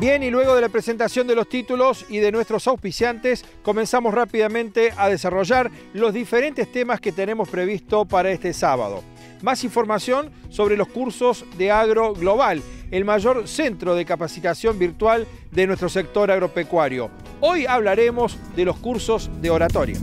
Bien, y luego de la presentación de los títulos y de nuestros auspiciantes, comenzamos rápidamente a desarrollar los diferentes temas que tenemos previsto para este sábado. Más información sobre los cursos de Agro Global, el mayor centro de capacitación virtual de nuestro sector agropecuario. Hoy hablaremos de los cursos de oratoria.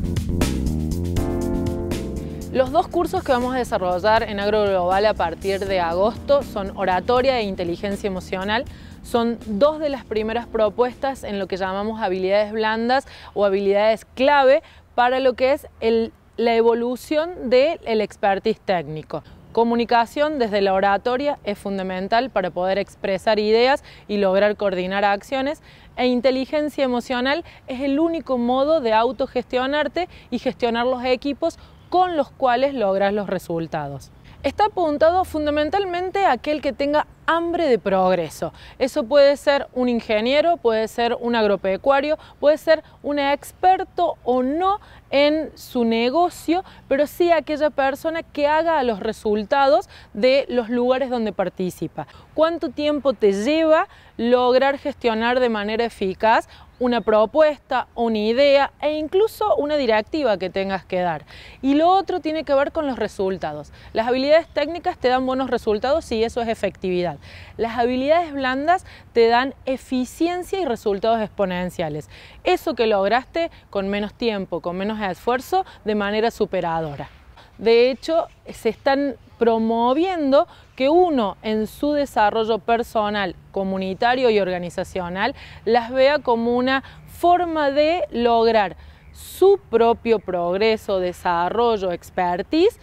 Los dos cursos que vamos a desarrollar en Agro Global a partir de agosto son oratoria e inteligencia emocional son dos de las primeras propuestas en lo que llamamos habilidades blandas o habilidades clave para lo que es la evolución del expertise técnico. Comunicación desde la oratoria es fundamental para poder expresar ideas y lograr coordinar acciones e inteligencia emocional es el único modo de autogestionarte y gestionar los equipos con los cuales logras los resultados está apuntado fundamentalmente a aquel que tenga hambre de progreso. Eso puede ser un ingeniero, puede ser un agropecuario, puede ser un experto o no en su negocio, pero sí aquella persona que haga los resultados de los lugares donde participa. ¿Cuánto tiempo te lleva lograr gestionar de manera eficaz una propuesta, una idea e incluso una directiva que tengas que dar. Y lo otro tiene que ver con los resultados. Las habilidades técnicas te dan buenos resultados y eso es efectividad. Las habilidades blandas te dan eficiencia y resultados exponenciales. Eso que lograste con menos tiempo, con menos esfuerzo, de manera superadora. De hecho, se están promoviendo que uno en su desarrollo personal, comunitario y organizacional las vea como una forma de lograr su propio progreso, desarrollo, expertise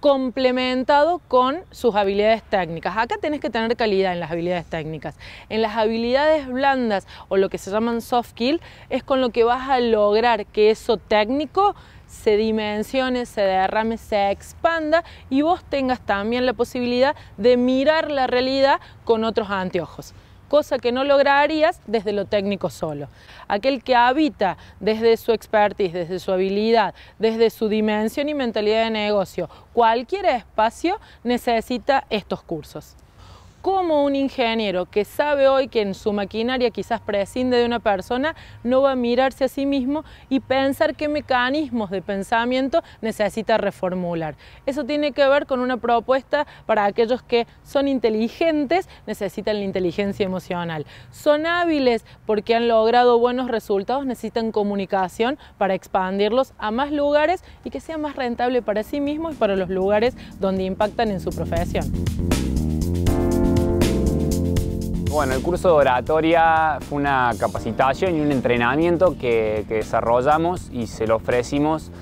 complementado con sus habilidades técnicas. Acá tenés que tener calidad en las habilidades técnicas. En las habilidades blandas o lo que se llaman soft skill es con lo que vas a lograr que eso técnico se dimensione, se derrame, se expanda y vos tengas también la posibilidad de mirar la realidad con otros anteojos cosa que no lograrías desde lo técnico solo. Aquel que habita desde su expertise, desde su habilidad, desde su dimensión y mentalidad de negocio, cualquier espacio necesita estos cursos cómo un ingeniero que sabe hoy que en su maquinaria quizás prescinde de una persona, no va a mirarse a sí mismo y pensar qué mecanismos de pensamiento necesita reformular. Eso tiene que ver con una propuesta para aquellos que son inteligentes, necesitan la inteligencia emocional. Son hábiles porque han logrado buenos resultados, necesitan comunicación para expandirlos a más lugares y que sea más rentable para sí mismo y para los lugares donde impactan en su profesión. Bueno, el curso de oratoria fue una capacitación y un entrenamiento que, desarrollamos y se lo ofrecimos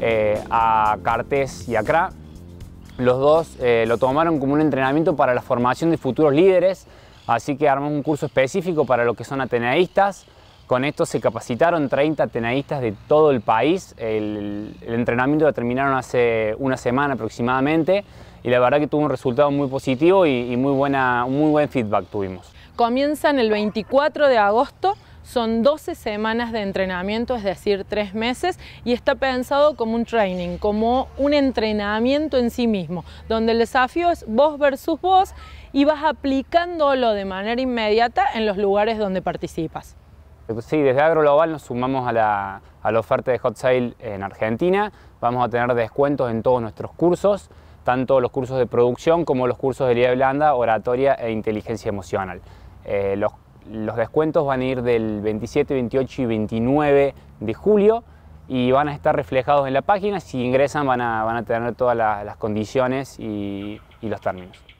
eh, a Cartes y a Los dos eh, lo tomaron como un entrenamiento para la formación de futuros líderes, así que armamos un curso específico para lo que son ateneístas, con esto se capacitaron 30 tenaístas de todo el país. El, entrenamiento lo terminaron hace una semana aproximadamente y la verdad que tuvo un resultado muy positivo y, muy, buena, muy buen feedback tuvimos. Comienzan el 24 de agosto son 12 semanas de entrenamiento, es decir, 3 meses, y está pensado como un training, como un entrenamiento en sí mismo, donde el desafío es vos versus vos y vas aplicándolo de manera inmediata en los lugares donde participas. Sí, desde Global nos sumamos a la, oferta de Hot Sale en Argentina. Vamos a tener descuentos en todos nuestros cursos, tanto los cursos de producción como los cursos de línea blanda, oratoria e inteligencia emocional. Eh, los, descuentos van a ir del 27, 28 y 29 de julio y van a estar reflejados en la página. Si ingresan van a, tener todas las, condiciones y los términos.